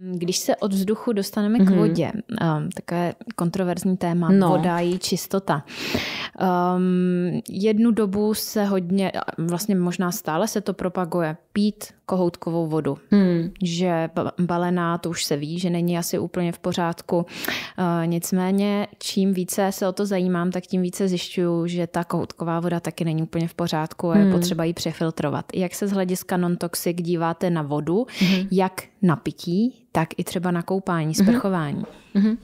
Mm, když se od vzduchu dostaneme mm-hmm. um, takové kontroverzní téma, no. voda i čistota. Um, jednu dobu se hodně, vlastně možná stále se to propaguje, pít kohoutkovou vodu. Hmm. Že balená, to už se ví, že není asi úplně v pořádku. E, nicméně, čím více se o to zajímám, tak tím více zjišťuju, že ta kohoutková voda taky není úplně v pořádku a je hmm. potřeba ji přefiltrovat. Jak se z hlediska non-toxic díváte na vodu, hmm. jak na pití, tak i třeba na koupání, hmm. sprchování? Hmm. Hmm.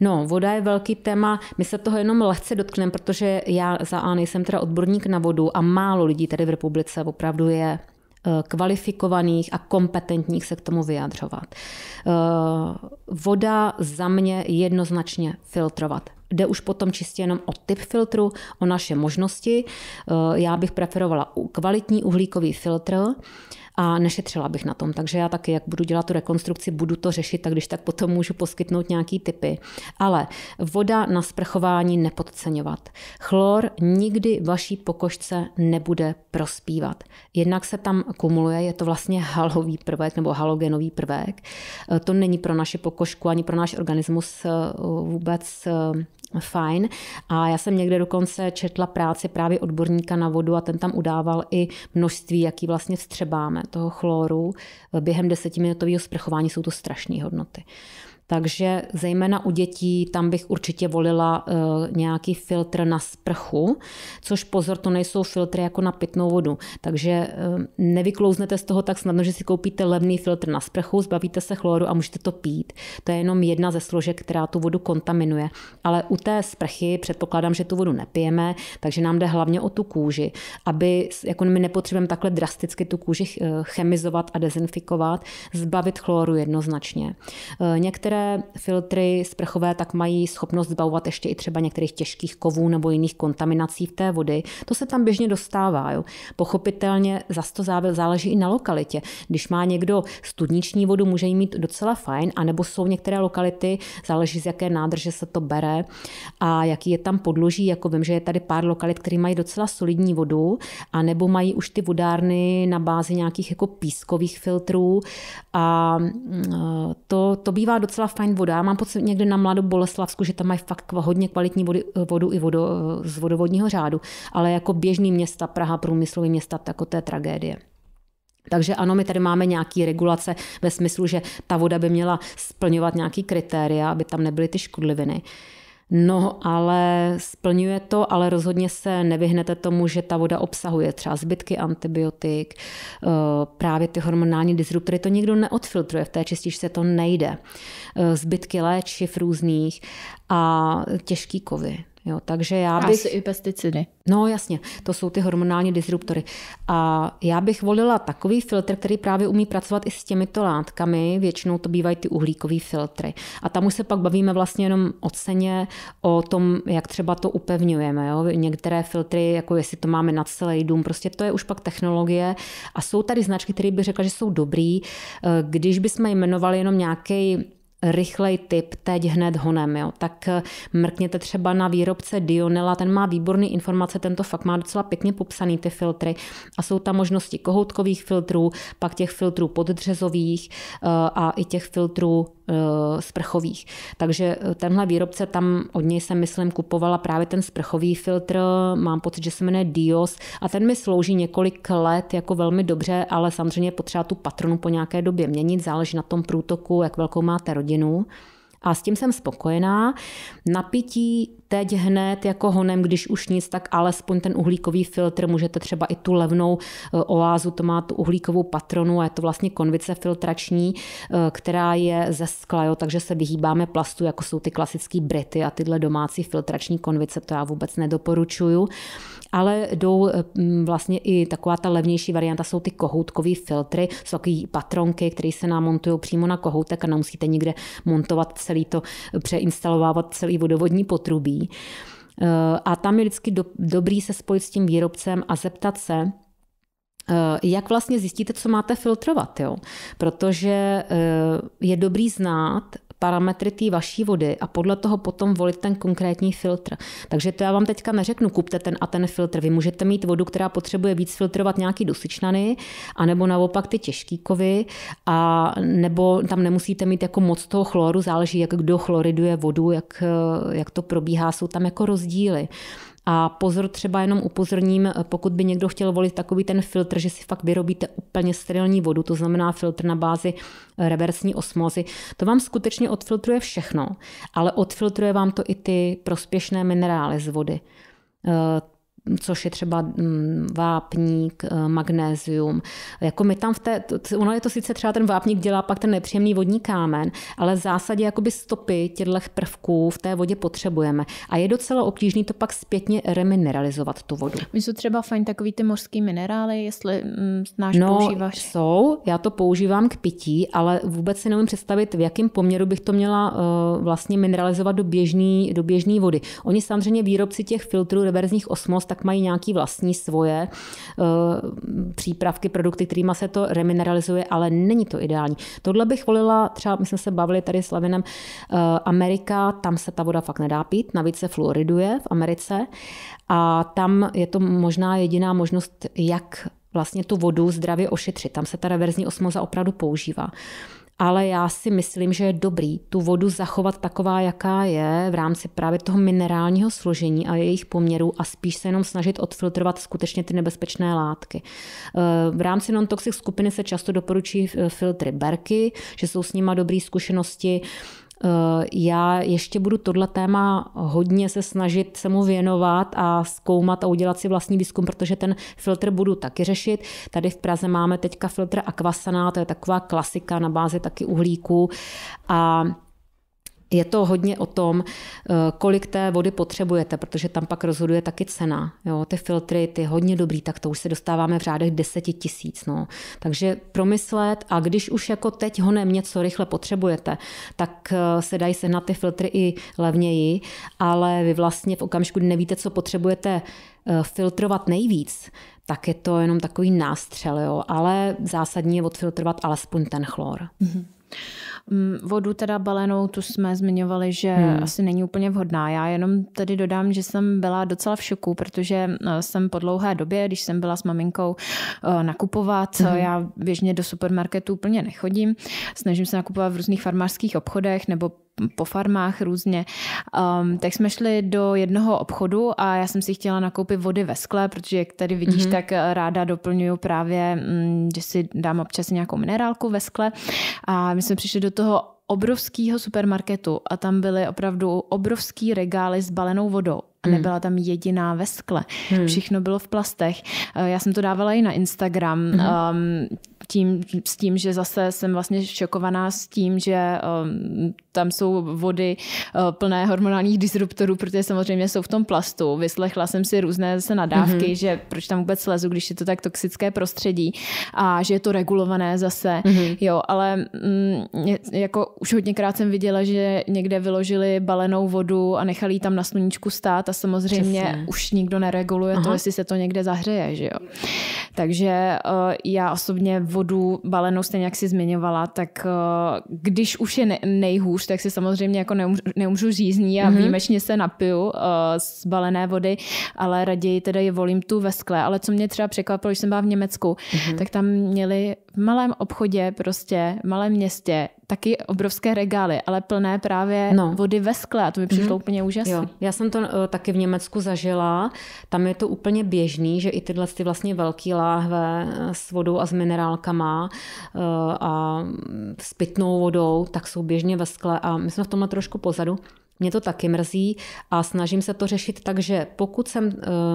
No, voda je velký téma, my se toho jenom lehce dotkneme, protože já za A nejsem teda odborník na vodu a málo lidí tady v republice opravdu je Eh, kvalifikovaných a kompetentních se k tomu vyjadřovat. Eh, voda za mě jednoznačně filtrovat jde už potom čistě jenom o typ filtru, o naše možnosti. Eh, já bych preferovala kvalitní uhlíkový filtr a nešetřila bych na tom. Takže já taky, jak budu dělat tu rekonstrukci, budu to řešit, tak když tak potom můžu poskytnout nějaký typy. Ale voda na sprchování nepodceňovat. Chlor nikdy vaší pokožce nebude prospívat. Jednak se tam kumuluje, je to vlastně halový prvek nebo halogenový prvek. Eh, to není pro naši pokožku ani pro náš organismus eh, vůbec fajn. A já jsem někde dokonce četla práci právě odborníka na vodu a ten tam udával i množství, jaký vlastně vstřebáme toho chloru během desetiminutového sprchování. Jsou to strašné hodnoty. Takže zejména u dětí tam bych určitě volila eh, nějaký filtr na sprchu, což pozor, to nejsou filtry jako na pitnou vodu. Takže eh, nevyklouznete z toho tak snadno, že si koupíte levný filtr na sprchu, zbavíte se chloru a můžete to pít. To je jenom jedna ze složek, která tu vodu kontaminuje. Ale u té sprchy předpokládám, že tu vodu nepijeme, takže nám jde hlavně o tu kůži, aby jako my nepotřebujeme takhle drasticky tu kůži eh, chemizovat a dezinfikovat, zbavit chloru jednoznačně. Některé Některé filtry sprchové tak mají schopnost zbavovat ještě i třeba některých těžkých kovů nebo jiných kontaminací v té vody. To se tam běžně dostává. Jo. Pochopitelně za to záleží i na lokalitě. Když má někdo studniční vodu, může jí mít docela fajn, anebo jsou některé lokality, záleží z jaké nádrže se to bere a jaký je tam podloží. Jako vím, že je tady pár lokalit, které mají docela solidní vodu, anebo mají už ty vodárny na bázi nějakých jako pískových filtrů a mm, to, to bývá docela docela fajn voda. Mám pocit někde na Mladou Boleslavsku, že tam mají fakt hodně kvalitní vody, eh, vodu i vodo, eh, z vodovodního řádu, ale jako běžný města, Praha, průmyslový města, tak jako to je tragédie. Takže ano, my tady máme nějaké regulace ve smyslu, že ta voda by měla splňovat nějaké kritéria, aby tam nebyly ty škodliviny. No, ale splňuje to, ale rozhodně se nevyhnete tomu, že ta voda obsahuje třeba zbytky antibiotik, eh, právě ty hormonální disruptory, to nikdo neodfiltruje, v té čističce to nejde. Eh, zbytky léčiv různých a těžký kovy. Jo, takže já bych... Asi i pesticidy. No jasně, to jsou ty hormonální disruptory. A já bych volila takový filtr, který právě umí pracovat i s těmito látkami, většinou to bývají ty uhlíkové filtry. A tam už se pak bavíme vlastně jenom o ceně, o tom, jak třeba to upevňujeme. Jo? Některé filtry, jako jestli to máme na celý dům, prostě to je už pak technologie. A jsou tady značky, které bych řekla, že jsou dobrý. Eh, když bychom jmenovali jenom nějaký rychlej tip, teď hned honem, jo. tak eh, mrkněte třeba na výrobce Dionela, ten má výborný informace, tento fakt má docela pěkně popsaný ty filtry a jsou tam možnosti kohoutkových filtrů, pak těch filtrů poddřezových eh, a i těch filtrů Eh, sprchových. Takže eh, tenhle výrobce tam od něj jsem, myslím, kupovala právě ten sprchový filtr, mám pocit, že se jmenuje Dios a ten mi slouží několik let jako velmi dobře, ale samozřejmě potřeba tu patronu po nějaké době měnit, záleží na tom průtoku, jak velkou máte rodinu. A s tím jsem spokojená. Napití teď hned jako honem, když už nic, tak alespoň ten uhlíkový filtr, můžete třeba i tu levnou eh, oázu, to má tu uhlíkovou patronu a je to vlastně konvice filtrační, eh, která je ze skla, jo, takže se vyhýbáme plastu, jako jsou ty klasické brity a tyhle domácí filtrační konvice, to já vůbec nedoporučuju ale jdou eh, mm, vlastně i taková ta levnější varianta, jsou ty kohoutkové filtry, jsou takové patronky, které se nám montují přímo na kohoutek a nemusíte nikde montovat celý to, přeinstalovávat celý vodovodní potrubí. Eh, a tam je vždycky do, dobrý se spojit s tím výrobcem a zeptat se, eh, jak vlastně zjistíte, co máte filtrovat, jo? protože eh, je dobrý znát, parametry té vaší vody a podle toho potom volit ten konkrétní filtr. Takže to já vám teďka neřeknu, kupte ten a ten filtr. Vy můžete mít vodu, která potřebuje víc filtrovat nějaký dusičnany, anebo naopak ty těžký kovy, a nebo tam nemusíte mít jako moc toho chloru, záleží, jak kdo chloriduje vodu, jak, jak to probíhá, jsou tam jako rozdíly. A pozor, třeba jenom upozorním, pokud by někdo chtěl volit takový ten filtr, že si fakt vyrobíte úplně sterilní vodu, to znamená filtr na bázi eh, reverzní osmozy, to vám skutečně odfiltruje všechno, ale odfiltruje vám to i ty prospěšné minerály z vody eh, což je třeba mm, vápník, eh, magnézium. Jako my tam v té, ono je to sice třeba ten vápník dělá pak ten nepříjemný vodní kámen, ale v zásadě jakoby stopy těchto prvků v té vodě potřebujeme. A je docela obtížné to pak zpětně remineralizovat tu vodu. Jsou třeba fajn takový ty mořský minerály, jestli mm, znáš, no, používáš? jsou, já to používám k pití, ale vůbec si neumím představit, v jakém poměru bych to měla eh, vlastně mineralizovat do běžné do běžný vody. Oni samozřejmě výrobci těch filtrů reverzních osmos, tak mají nějaký vlastní svoje uh, přípravky, produkty, kterými se to remineralizuje, ale není to ideální. Tohle bych volila, třeba my jsme se bavili tady s Levinem, uh, Amerika, tam se ta voda fakt nedá pít, navíc se fluoriduje v Americe a tam je to možná jediná možnost, jak vlastně tu vodu zdravě ošetřit. Tam se ta reverzní osmoza opravdu používá ale já si myslím, že je dobrý tu vodu zachovat taková, jaká je v rámci právě toho minerálního složení a jejich poměrů a spíš se jenom snažit odfiltrovat skutečně ty nebezpečné látky. Eh, v rámci non-toxic skupiny se často doporučí eh, filtry Berky, že jsou s nima dobrý zkušenosti. Eh, já ještě budu tohle téma hodně se snažit se mu věnovat a zkoumat a udělat si vlastní výzkum, protože ten filtr budu taky řešit. Tady v Praze máme teďka filtr Aquasana, to je taková klasika na bázi taky uhlíku a je to hodně o tom, eh, kolik té vody potřebujete, protože tam pak rozhoduje taky cena. Jo, ty filtry, ty hodně dobrý, tak to už se dostáváme v řádech deseti tisíc. No. Takže promyslet a když už jako teď honem něco rychle potřebujete, tak eh, se dají na ty filtry i levněji, ale vy vlastně v okamžiku, kdy nevíte, co potřebujete eh, filtrovat nejvíc, tak je to jenom takový nástřel, jo. ale zásadní je odfiltrovat alespoň ten chlor. Mm-hmm. Mm, vodu teda balenou, tu jsme zmiňovali, že hmm. asi není úplně vhodná. Já jenom tady dodám, že jsem byla docela v šoku, protože eh, jsem po dlouhé době, když jsem byla s maminkou eh, nakupovat, hmm. já běžně do supermarketu úplně nechodím, snažím se nakupovat v různých farmářských obchodech nebo po farmách různě, um, tak jsme šli do jednoho obchodu a já jsem si chtěla nakoupit vody ve skle, protože jak tady vidíš, mm-hmm. tak eh, ráda doplňuju právě, mm, že si dám občas nějakou minerálku ve skle a my jsme přišli do と obrovského supermarketu a tam byly opravdu obrovský regály s balenou vodou. A hmm. nebyla tam jediná ve skle. Hmm. Všechno bylo v plastech. Eh, já jsem to dávala i na Instagram. Hmm. Um, tím, s tím, že zase jsem vlastně šokovaná s tím, že um, tam jsou vody uh, plné hormonálních disruptorů, protože samozřejmě jsou v tom plastu. Vyslechla jsem si různé zase nadávky, hmm že proč tam vůbec slezu, když je to tak toxické prostředí a že je to regulované zase. hmm Jo, ale mm, jako už hodněkrát jsem viděla, že někde vyložili balenou vodu a nechali ji tam na sluníčku stát a samozřejmě Přesně. už nikdo nereguluje Aha. to, jestli se to někde zahřeje, že jo. Takže uh, já osobně vodu balenou stejně jak si zmiňovala, tak uh, když už je ne- nejhůř, tak si samozřejmě jako neumřu, neumřu řízní a mm-hmm. výjimečně se napiju uh, z balené vody, ale raději teda je volím tu ve skle. Ale co mě třeba překvapilo, když jsem byla v Německu, mm-hmm. tak tam měli v malém obchodě prostě, v malém městě taky obrovské regály, ale plné právě no. vody ve skle a to mi přišlo mm. úplně úžasné. Jo. Já jsem to uh, taky v Německu zažila, tam je to úplně běžný, že i tyhle ty vlastně velké láhve eh, s vodou a s minerálkama uh, a s pitnou vodou, tak jsou běžně ve skle a my jsme v tomhle trošku pozadu. Mě to taky mrzí a snažím se to řešit tak, že pokud jsem uh,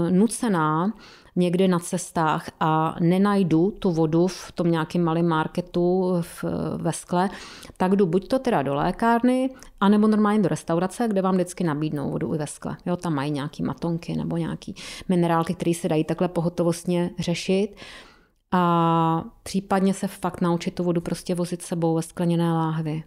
nucená někde na cestách a nenajdu tu vodu v tom nějakém malém marketu eh, v, eh, ve skle, tak jdu buď to teda do lékárny, anebo normálně do restaurace, kde vám vždycky nabídnou vodu i ve skle. Jo, tam mají nějaký matonky nebo nějaký minerálky, které se dají takhle pohotovostně řešit. A případně se fakt naučit tu vodu prostě vozit sebou ve skleněné láhvi.